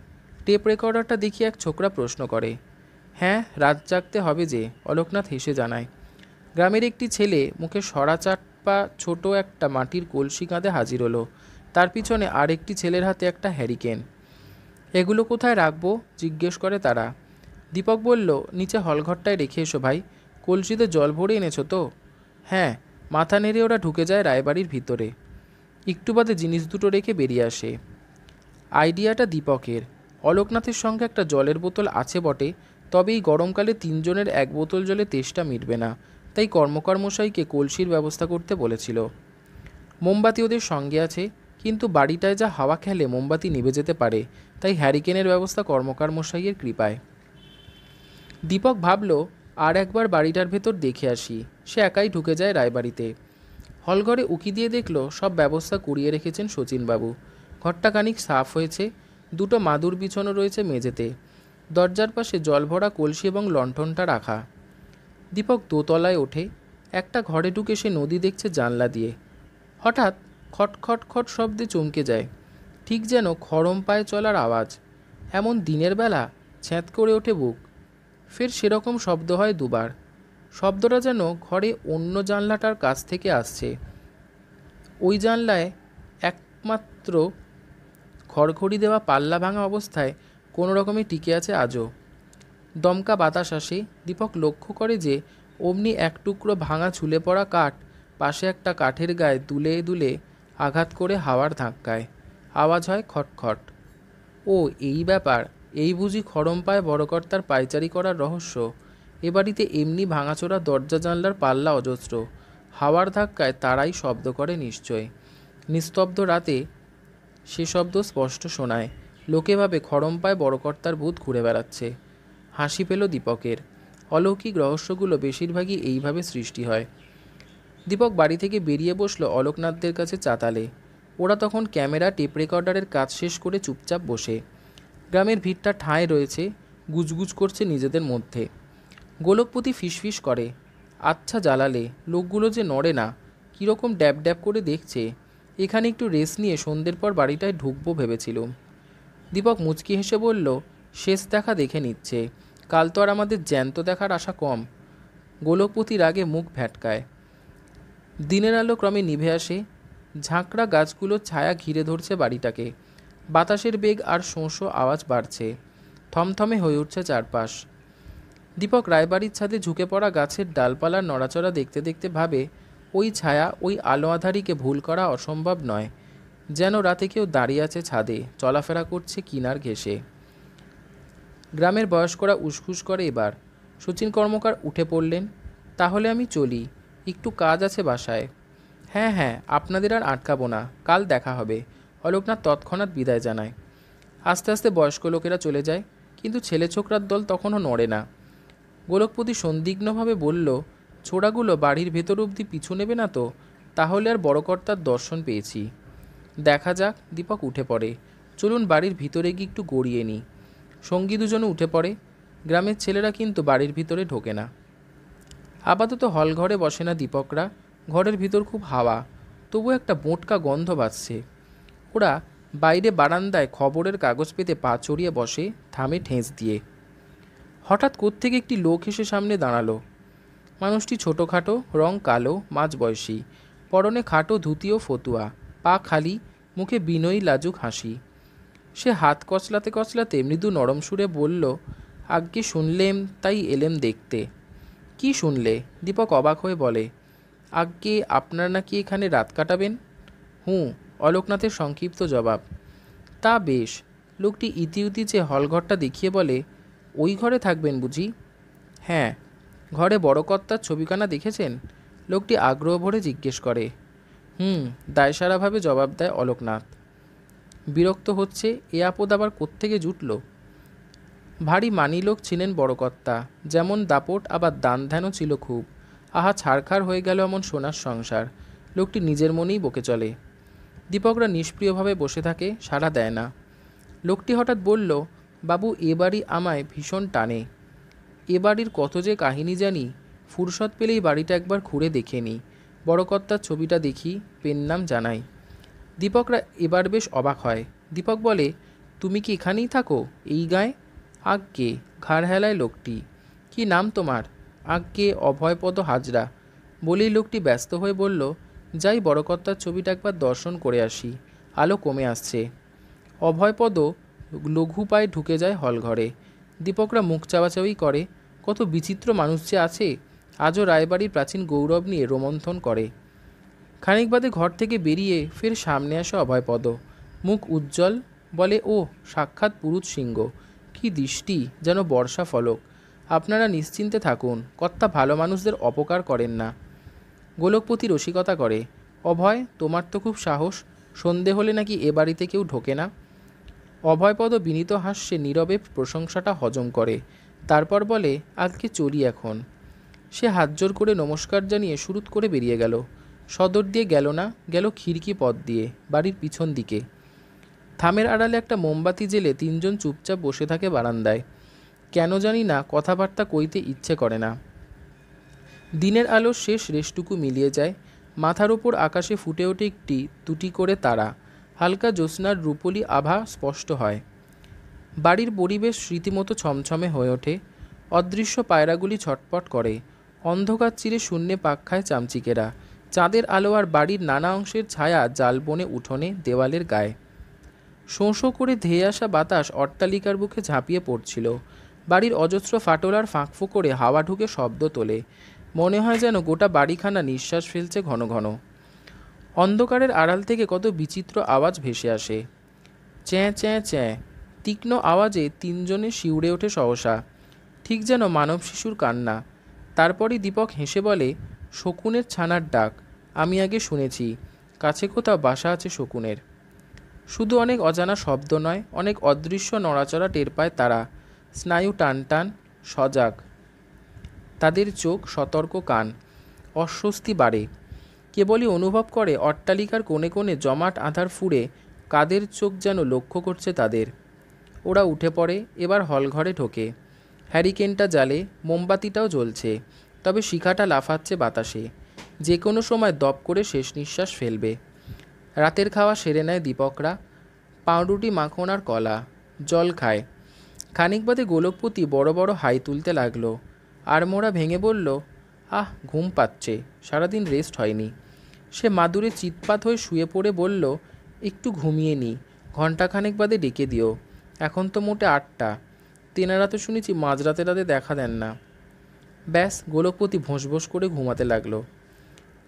টেপ রেকর্ডারটা দেখি এক ছোকরা প্রশ্ন করে হ্যাঁ রাত জাগতে হবে যে অলোকনাথ হেসে জানায় গ্রামের একটি ছেলে মুখে সরা চাটপা ছোট একটা মাটির কলসি কাঁধে হাজির হলো তার পিছনে আরেকটি ছেলের হাতে একটা হ্যারিকেন এগুলো কোথায় রাখবো জিজ্ঞেস করে তারা দীপক বলল নিচে হলঘরটায় রেখে এসো ভাই কলসিতে জল ভরে এনেছো তো হ্যাঁ মাথা নেড়ে ওরা ঢুকে যায় রায়বাড়ির ভিতরে একটু বাদে জিনিস দুটো রেখে বেরিয়ে আসে আইডিয়াটা দীপকের অলোকনাথের সঙ্গে একটা জলের বোতল আছে বটে তবে এই গরমকালে তিনজনের এক বোতল জলে তেষ্টা মিটবে না তাই কর্মকর্মশাইকে কলসির ব্যবস্থা করতে বলেছিল মোমবাতি ওদের সঙ্গে আছে কিন্তু বাড়িটায় যা হাওয়া খেলে মোমবাতি নিভে যেতে পারে তাই হ্যারিকেনের ব্যবস্থা কর্মকার মশাইয়ের কৃপায় দীপক ভাবল আর একবার বাড়িটার ভেতর দেখে আসি সে একাই ঢুকে যায় রায়বাড়িতে হলঘরে উকি দিয়ে দেখল সব ব্যবস্থা কুড়িয়ে রেখেছেন শচীনবাবু ঘরটা খানিক সাফ হয়েছে দুটো মাদুর বিছানো রয়েছে মেঝেতে দরজার পাশে জলভরা কলসি এবং লণ্ঠনটা রাখা দীপক দোতলায় ওঠে একটা ঘরে ঢুকে সে নদী দেখছে জানলা দিয়ে হঠাৎ খটখট খট শব্দে চমকে যায় ঠিক যেন খরম পায়ে চলার আওয়াজ এমন দিনের বেলা ছ্যাঁত করে ওঠে বুক ফের সেরকম শব্দ হয় দুবার শব্দটা যেন ঘরে অন্য জানলাটার কাছ থেকে আসছে ওই জানলায় একমাত্র খড়খড়ি দেওয়া পাল্লা ভাঙা অবস্থায় কোনো রকমে টিকে আছে আজও দমকা বাতাস আসে দীপক লক্ষ্য করে যে অমনি এক টুকরো ভাঙা ঝুলে পড়া কাঠ পাশে একটা কাঠের গায়ে দুলে দুলে আঘাত করে হাওয়ার ধাক্কায় আওয়াজ হয় খটখট ও এই ব্যাপার এই বুঝি খরম পায় বড়কর্তার পায়চারি করার রহস্য এ বাড়িতে এমনি ভাঙাচোরা দরজা জানলার পাল্লা অজস্র হাওয়ার ধাক্কায় তারাই শব্দ করে নিশ্চয় নিস্তব্ধ রাতে সে শব্দ স্পষ্ট শোনায় লোকে ভাবে খরম পায় বড়কর্তার বুধ ঘুরে বেড়াচ্ছে হাসি পেল দীপকের অলৌকিক রহস্যগুলো বেশিরভাগই এইভাবে সৃষ্টি হয় দীপক বাড়ি থেকে বেরিয়ে বসলো অলোকনাথদের কাছে চাতালে ওরা তখন ক্যামেরা টেপ রেকর্ডারের কাজ শেষ করে চুপচাপ বসে গ্রামের ভিড়টা ঠায় রয়েছে গুজগুজ করছে নিজেদের মধ্যে গোলকপতি ফিসফিস করে আচ্ছা জ্বালালে লোকগুলো যে নড়ে না কীরকম ড্যাব ড্যাব করে দেখছে এখানে একটু রেস্ট নিয়ে সন্ধ্যের পর বাড়িটায় ঢুকবো ভেবেছিল দীপক মুচকি হেসে বলল শেষ দেখা দেখে নিচ্ছে কাল তো আর আমাদের জ্যান্ত দেখার আশা কম গোলকপতির আগে মুখ ভ্যাটকায় দিনের আলো ক্রমে নিভে আসে ঝাঁকড়া গাছগুলো ছায়া ঘিরে ধরছে বাড়িটাকে বাতাসের বেগ আর শোঁশো আওয়াজ বাড়ছে থমথমে হয়ে উঠছে চারপাশ দীপক রায়বাড়ির ছাদে ঝুঁকে পড়া গাছের ডালপালার নড়াচড়া দেখতে দেখতে ভাবে ওই ছায়া ওই আলো আধারিকে ভুল করা অসম্ভব নয় যেন রাতে কেউ দাঁড়িয়ে আছে ছাদে চলাফেরা করছে কিনার ঘেসে গ্রামের বয়স্করা উসখুস করে এবার সচিন কর্মকার উঠে পড়লেন তাহলে আমি চলি একটু কাজ আছে বাসায় হ্যাঁ হ্যাঁ আপনাদের আর আটকাবো না কাল দেখা হবে অলোকনাথ তৎক্ষণাৎ বিদায় জানায় আস্তে আস্তে বয়স্ক লোকেরা চলে যায় কিন্তু ছেলে ছোকরার দল তখনও নড়ে না গোলকপতি সন্দিগ্নভাবে বলল ছোড়াগুলো বাড়ির ভেতর অবধি পিছু নেবে না তো তাহলে আর বড়কর্তার দর্শন পেয়েছি দেখা যাক দীপক উঠে পড়ে চলুন বাড়ির ভিতরে গিয়ে একটু গড়িয়ে নিই সঙ্গী দুজনে উঠে পড়ে গ্রামের ছেলেরা কিন্তু বাড়ির ভিতরে ঢোকে না আপাতত হল ঘরে বসে না দীপকরা ঘরের ভিতর খুব হাওয়া তবু একটা বোটকা গন্ধ বাজছে ওরা বাইরে বারান্দায় খবরের কাগজ পেতে পা চড়িয়ে বসে থামে ঠেঁস দিয়ে হঠাৎ কোত্থেকে একটি লোক এসে সামনে দাঁড়ালো মানুষটি ছোটোখাটো রং কালো মাঝ বয়সী পরনে খাটো ধুতি ও ফতুয়া পা খালি মুখে বিনয়ী লাজুক হাসি সে হাত কচলাতে কচলাতে মৃদু নরম সুরে বলল আজ্ঞে শুনলেম তাই এলেম দেখতে কি শুনলে দীপক অবাক হয়ে বলে আগে আপনারা নাকি এখানে রাত কাটাবেন হুঁ অলোকনাথের সংক্ষিপ্ত জবাব তা বেশ লোকটি ইতিউতি যে হলঘরটা দেখিয়ে বলে ওই ঘরে থাকবেন বুঝি হ্যাঁ ঘরে বড় কর্তার ছবিখানা দেখেছেন লোকটি আগ্রহ ভরে জিজ্ঞেস করে হুম দায়সারাভাবে জবাব দেয় অলোকনাথ বিরক্ত হচ্ছে এ আপদ আবার কোত্থেকে জুটলো ভারী মানি লোক ছিলেন বড়কর্তা যেমন দাপট আবার দান ধ্যানও ছিল খুব আহা ছাড়খার হয়ে গেল এমন সোনার সংসার লোকটি নিজের মনেই বকে চলে দীপকরা নিষ্প্রিয়ভাবে বসে থাকে সাড়া দেয় না লোকটি হঠাৎ বলল বাবু এ বাড়ি আমায় ভীষণ টানে এ বাড়ির কত যে কাহিনী জানি ফুরসত পেলেই বাড়িটা একবার ঘুরে দেখে নিই বড়কর্তার ছবিটা দেখি পেন নাম জানাই দীপকরা এবার বেশ অবাক হয় দীপক বলে তুমি কি এখানেই থাকো এই গায়ে আজ্ঞে ঘাড় হেলায় লোকটি কি নাম তোমার আজ্ঞে অভয়পদ হাজরা বলেই লোকটি ব্যস্ত হয়ে বলল যাই বড়কর্তার ছবিটা একবার দর্শন করে আসি আলো কমে আসছে অভয়পদ লঘু পায়ে ঢুকে যায় হলঘরে দীপকরা মুখ চাবাচাবি করে কত বিচিত্র মানুষ যে আছে আজও রায়বাড়ির প্রাচীন গৌরব নিয়ে রোমন্থন করে খানিক বাদে ঘর থেকে বেরিয়ে ফের সামনে আসে অভয়পদ মুখ উজ্জ্বল বলে ও সাক্ষাৎ পুরুত সিংহ কি দৃষ্টি যেন বর্ষা ফলক আপনারা নিশ্চিন্তে থাকুন কর্তা ভালো মানুষদের অপকার করেন না গোলকপতি রসিকতা করে অভয় তোমার তো খুব সাহস সন্ধে হলে নাকি এ বাড়িতে কেউ ঢোকে না অভয়পদ বিনীত হাস্যে নীরবে প্রশংসাটা হজম করে তারপর বলে আজকে চলি এখন সে হাত জোর করে নমস্কার জানিয়ে শুরুত করে বেরিয়ে গেল সদর দিয়ে গেল না গেল খিড়কি পথ দিয়ে বাড়ির পিছন দিকে থামের আড়ালে একটা মোমবাতি জেলে তিনজন চুপচাপ বসে থাকে বারান্দায় কেন জানি না কথাবার্তা কইতে ইচ্ছে করে না দিনের আলো শেষ রেশটুকু মিলিয়ে যায় মাথার ওপর আকাশে ফুটে ওঠে একটি দুটি করে তারা হালকা জ্যোৎস্নার রূপলি আভা স্পষ্ট হয় বাড়ির পরিবেশ স্মৃতিমতো ছমছমে হয়ে ওঠে অদৃশ্য পায়রাগুলি ছটপট করে অন্ধকার চিরে শূন্যে পাক খায় চামচিকেরা চাঁদের আলো আর বাড়ির নানা অংশের ছায়া জালবনে উঠোনে দেওয়ালের গায়ে শোঁ শোঁ করে ধেয়ে আসা বাতাস অট্টালিকার বুকে ঝাঁপিয়ে পড়ছিল বাড়ির অজস্র ফাটল আর ফাঁকফো করে হাওয়া ঢুকে শব্দ তোলে মনে হয় যেন গোটা বাড়িখানা নিঃশ্বাস ফেলছে ঘন ঘন অন্ধকারের আড়াল থেকে কত বিচিত্র আওয়াজ ভেসে আসে চ্যাঁ চ্যাঁ চ্যাঁ তীক্ষ্ণ আওয়াজে তিনজনে শিউড়ে ওঠে সহসা ঠিক যেন মানব শিশুর কান্না তারপরই দীপক হেসে বলে শকুনের ছানার ডাক আমি আগে শুনেছি কাছে কোথাও বাসা আছে শকুনের শুধু অনেক অজানা শব্দ নয় অনেক অদৃশ্য নড়াচড়া টের পায় তারা স্নায়ু টান টান সজাগ তাদের চোখ সতর্ক কান অস্বস্তি বাড়ে কেবলই অনুভব করে অট্টালিকার কোণে কোণে জমাট আধার ফুড়ে কাদের চোখ যেন লক্ষ্য করছে তাদের ওরা উঠে পড়ে এবার হলঘরে ঢোকে হ্যারিকেনটা জালে মোমবাতিটাও জ্বলছে তবে শিখাটা লাফাচ্ছে বাতাসে যে কোনো সময় দপ করে শেষ নিঃশ্বাস ফেলবে রাতের খাওয়া সেরে নেয় দীপকরা পাউরুটি মাখন আর কলা জল খায় খানিক বাদে গোলকপতি বড় বড় হাই তুলতে লাগলো আর মোড়া ভেঙে বলল আহ ঘুম পাচ্ছে সারাদিন রেস্ট হয়নি সে মাদুরে চিৎপাত হয়ে শুয়ে পড়ে বলল একটু ঘুমিয়ে নি ঘণ্টাখানেক বাদে ডেকে দিও এখন তো মোটে আটটা তেনারা তো শুনেছি মাঝরাতে রাতে দেখা দেন না ব্যাস গোলকপতি ভোঁস করে ঘুমাতে লাগলো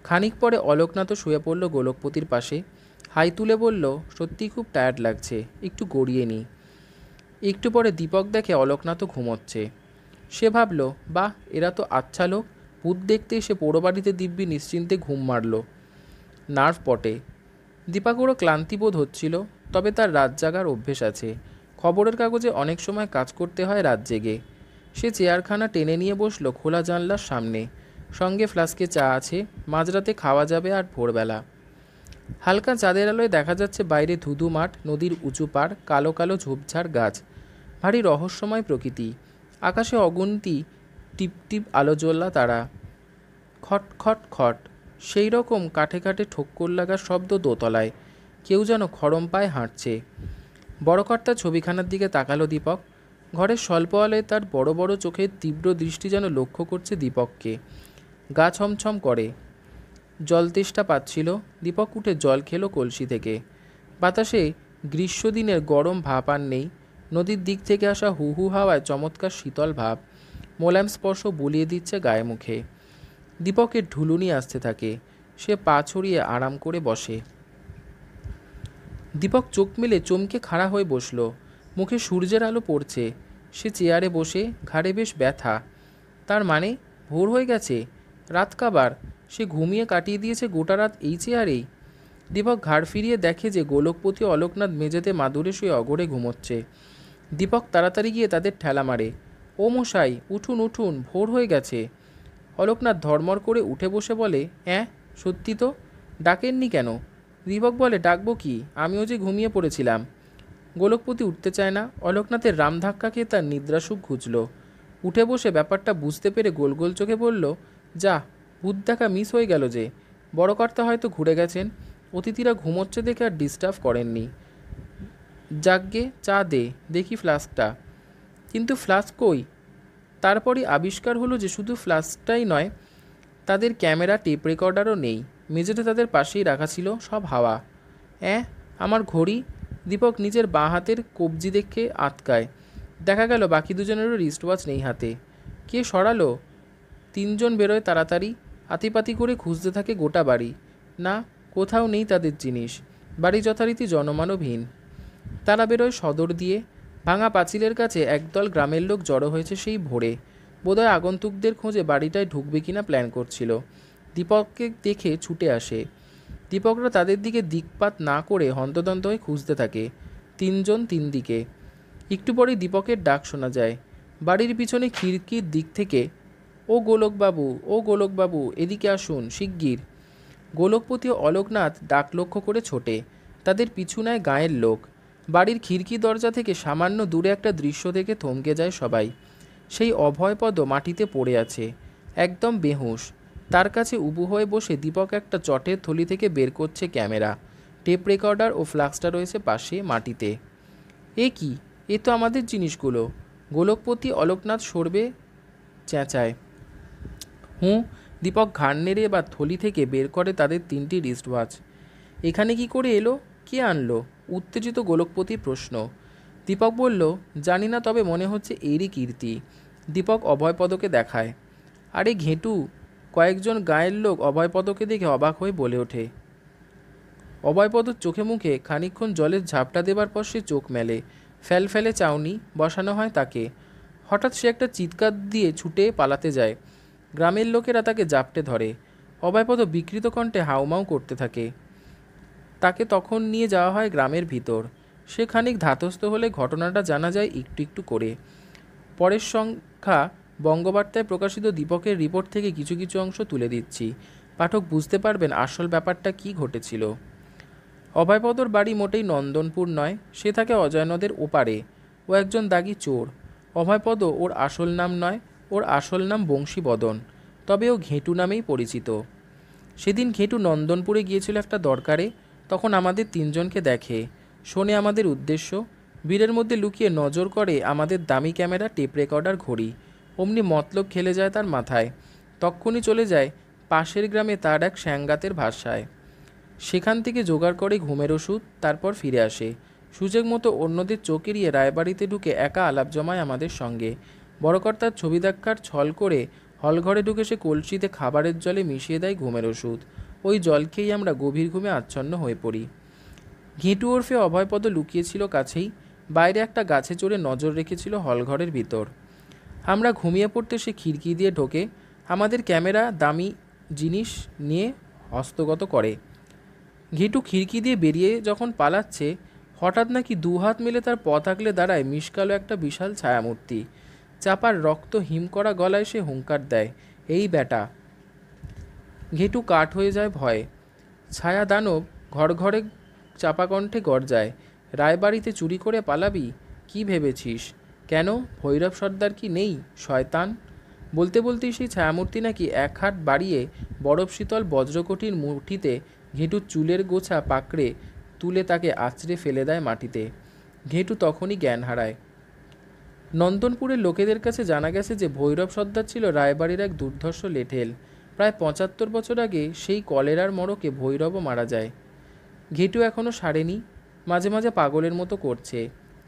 খানিক পরে অলোকনাথও শুয়ে পড়ল গোলকপতির পাশে হাই তুলে বলল সত্যি খুব টায়ার্ড লাগছে একটু গড়িয়ে নিই একটু পরে দীপক দেখে অলোকনাথও ঘুমোচ্ছে সে ভাবল বাহ এরা তো আচ্ছা লোক ভূত দেখতে এসে পোড়োবাড়িতে দিব্যি নিশ্চিন্তে ঘুম মারল নার্ভ পটে দীপাকুরও ক্লান্তিবোধ হচ্ছিল তবে তার রাত জাগার অভ্যেস আছে খবরের কাগজে অনেক সময় কাজ করতে হয় রাত জেগে সে চেয়ারখানা টেনে নিয়ে বসল খোলা জানলার সামনে সঙ্গে ফ্লাস্কে চা আছে মাঝরাতে খাওয়া যাবে আর ভোরবেলা হালকা চাঁদের আলোয় দেখা যাচ্ছে বাইরে ধুধু মাঠ নদীর উঁচু পাড় কালো কালো ঝোপঝাড় গাছ ভারী রহস্যময় প্রকৃতি আকাশে অগুন্তি টিপটিপ আলো জ্বললা তারা খট খট খট সেই রকম কাঠে কাঠে ঠোক্কর লাগার শব্দ দোতলায় কেউ যেন খড়ম পায়ে হাঁটছে বড়কর্তা ছবিখানার দিকে তাকালো দীপক ঘরের স্বল্প আলোয় তার বড় বড় চোখের তীব্র দৃষ্টি যেন লক্ষ্য করছে দীপককে গা ছমছম করে জল তেষ্টা পাচ্ছিল দীপক উঠে জল খেলো কলসি থেকে বাতাসে গ্রীষ্মদিনের গরম ভাপ আর নেই নদীর দিক থেকে আসা হু হু হাওয়ায় চমৎকার শীতল ভাব মোলায়ম স্পর্শ বুলিয়ে দিচ্ছে গায়ে মুখে দীপকের ঢুলুনি আসতে থাকে সে পা ছড়িয়ে আরাম করে বসে দীপক চোখ মেলে চমকে খাড়া হয়ে বসল মুখে সূর্যের আলো পড়ছে সে চেয়ারে বসে ঘাড়ে বেশ ব্যথা তার মানে ভোর হয়ে গেছে রাত কাবার সে ঘুমিয়ে কাটিয়ে দিয়েছে গোটা রাত এই চেয়ারেই দীপক ঘাড় ফিরিয়ে দেখে যে গোলকপতি অলোকনাথ মেঝেতে মাদুরে শুয়ে অগরে ঘুমোচ্ছে দীপক তাড়াতাড়ি গিয়ে তাদের ঠেলা মারে ও মশাই উঠুন উঠুন ভোর হয়ে গেছে অলোকনাথ ধর্মর করে উঠে বসে বলে অ্যাঁ সত্যি তো ডাকেননি কেন দীপক বলে ডাকবো কি আমিও যে ঘুমিয়ে পড়েছিলাম গোলকপতি উঠতে চায় না অলোকনাথের ধাক্কা খেয়ে তার নিদ্রাসুখ ঘুচল উঠে বসে ব্যাপারটা বুঝতে পেরে গোল গোল চোখে বলল যা বুধ দেখা মিস হয়ে গেল যে বড়কর্তা হয়তো ঘুরে গেছেন অতিথিরা ঘুমোচ্ছে দেখে আর ডিস্টার্ব করেননি যাগ্যে চা দে দেখি ফ্লাস্কটা কিন্তু ফ্লাস্ক কই তারপরই আবিষ্কার হলো যে শুধু ফ্লাস্কটাই নয় তাদের ক্যামেরা টেপ রেকর্ডারও নেই মেঝেতে তাদের পাশেই রাখা ছিল সব হাওয়া অ্যাঁ আমার ঘড়ি দীপক নিজের বাঁ হাতের কবজি দেখে আটকায় দেখা গেল বাকি দুজনেরও রিস্ট ওয়াচ নেই হাতে কে সরালো তিনজন বেরোয় তাড়াতাড়ি আতিপাতি করে খুঁজতে থাকে গোটা বাড়ি না কোথাও নেই তাদের জিনিস বাড়ি যথারীতি জনমানবহীন তারা বেরোয় সদর দিয়ে ভাঙা পাঁচিলের কাছে একদল গ্রামের লোক জড়ো হয়েছে সেই ভোরে বোধহয় আগন্তুকদের খোঁজে বাড়িটায় ঢুকবে কিনা প্ল্যান করছিল দীপককে দেখে ছুটে আসে দীপকরা তাদের দিকে দিকপাত না করে হন্তদন্ত হয়ে খুঁজতে থাকে তিনজন তিন দিকে একটু পরেই দীপকের ডাক শোনা যায় বাড়ির পিছনে খিড়কির দিক থেকে ও গোলকবাবু ও গোলকবাবু এদিকে আসুন শিগগির গোলকপতি অলোকনাথ ডাক লক্ষ্য করে ছোটে তাদের পিছু নেয় গাঁয়ের লোক বাড়ির খিড়কি দরজা থেকে সামান্য দূরে একটা দৃশ্য দেখে থমকে যায় সবাই সেই অভয়পদ মাটিতে পড়ে আছে একদম বেহুশ তার কাছে উবু হয়ে বসে দীপক একটা চটের থলি থেকে বের করছে ক্যামেরা টেপ রেকর্ডার ও ফ্লাক্সটা রয়েছে পাশে মাটিতে এ কি এ তো আমাদের জিনিসগুলো গোলকপতি অলোকনাথ সরবে চেঁচায় হুঁ দীপক ঘাড় নেড়ে বা থলি থেকে বের করে তাদের তিনটি রিস্ট ওয়াচ এখানে কি করে এলো কে আনলো উত্তেজিত গোলকপতি প্রশ্ন দীপক বলল জানি না তবে মনে হচ্ছে এরই কীর্তি দীপক অভয়পদকে দেখায় আরে ঘেঁটু কয়েকজন গায়ের লোক অভয়পদকে দেখে অবাক হয়ে বলে ওঠে অভয়পদর চোখে মুখে খানিক্ষণ জলের ঝাপটা দেবার পর সে চোখ মেলে ফেল ফেলে চাউনি বসানো হয় তাকে হঠাৎ সে একটা চিৎকার দিয়ে ছুটে পালাতে যায় গ্রামের লোকেরা তাকে জাপটে ধরে অভয়পদ বিকৃত কণ্ঠে হাউমাউ করতে থাকে তাকে তখন নিয়ে যাওয়া হয় গ্রামের ভিতর সে খানিক ধাতস্থ হলে ঘটনাটা জানা যায় একটু একটু করে পরের সংখ্যা বঙ্গবার্তায় প্রকাশিত দীপকের রিপোর্ট থেকে কিছু কিছু অংশ তুলে দিচ্ছি পাঠক বুঝতে পারবেন আসল ব্যাপারটা কি ঘটেছিল অভয়পদর বাড়ি মোটেই নন্দনপুর নয় সে থাকে অজয় নদের ওপারে ও একজন দাগি চোর অভয়পদ ওর আসল নাম নয় ওর আসল নাম বংশীবদন তবে ও ঘেঁটু নামেই পরিচিত সেদিন ঘেঁটু নন্দনপুরে গিয়েছিল একটা দরকারে তখন আমাদের তিনজনকে দেখে শোনে আমাদের উদ্দেশ্য ভিড়ের মধ্যে লুকিয়ে নজর করে আমাদের দামি ক্যামেরা টেপ রেকর্ডার ঘড়ি অমনি মতলব খেলে যায় তার মাথায় তক্ষুনি চলে যায় পাশের গ্রামে তার এক স্যাংগাতের ভাষায় সেখান থেকে জোগাড় করে ঘুমের ওষুধ তারপর ফিরে আসে সুযোগ মতো অন্যদের চোখ এড়িয়ে রায়বাড়িতে ঢুকে একা আলাপ জমায় আমাদের সঙ্গে বড়কর্তার ছবি দেখার ছল করে হলঘরে ঢুকে সে কলসিতে খাবারের জলে মিশিয়ে দেয় ঘুমের ওষুধ ওই জল খেয়েই আমরা গভীর ঘুমে আচ্ছন্ন হয়ে পড়ি ঘেঁটু ওরফে অভয়পদ লুকিয়েছিল কাছেই বাইরে একটা গাছে চড়ে নজর রেখেছিল হলঘরের ভিতর আমরা ঘুমিয়ে পড়তে সে খিড়কি দিয়ে ঢোকে আমাদের ক্যামেরা দামি জিনিস নিয়ে হস্তগত করে ঘেঁটু খিড়কি দিয়ে বেরিয়ে যখন পালাচ্ছে হঠাৎ নাকি দুহাত মেলে তার পথ আঁকলে দাঁড়ায় মিশকালো একটা বিশাল ছায়ামূর্তি চাপার রক্ত হিম করা গলায় সে হুঙ্কার দেয় এই ব্যাটা ঘেটু কাঠ হয়ে যায় ভয় ছায়া দানব ঘর ঘরে চাপাকণ্ঠে গর্জায় রায়বাড়িতে চুরি করে পালাবি কি ভেবেছিস কেন ভৈরব সর্দার কি নেই শয়তান বলতে বলতেই সেই ছায়ামূর্তি নাকি এক হাত বাড়িয়ে বরফ শীতল বজ্রকটির মুঠিতে ঘেঁটুর চুলের গোছা পাকড়ে তুলে তাকে আছড়ে ফেলে দেয় মাটিতে ঘেঁটু তখনই জ্ঞান হারায় নন্দনপুরের লোকেদের কাছে জানা গেছে যে ভৈরব সর্দার ছিল রায়বাড়ির এক দুর্ধর্ষ লেঠেল প্রায় পঁচাত্তর বছর আগে সেই কলেরার মরকে ভৈরবও মারা যায় ঘেটু এখনও সারেনি মাঝে মাঝে পাগলের মতো করছে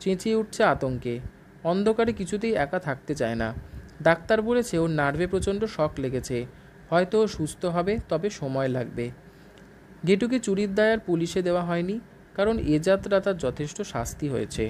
চেঁচিয়ে উঠছে আতঙ্কে অন্ধকারে কিছুতেই একা থাকতে চায় না ডাক্তার বলেছে ওর নার্ভে প্রচণ্ড শখ লেগেছে হয়তো ও সুস্থ হবে তবে সময় লাগবে ঘেটুকে চুরির দায় আর পুলিশে দেওয়া হয়নি কারণ এ যাত্রা তার যথেষ্ট শাস্তি হয়েছে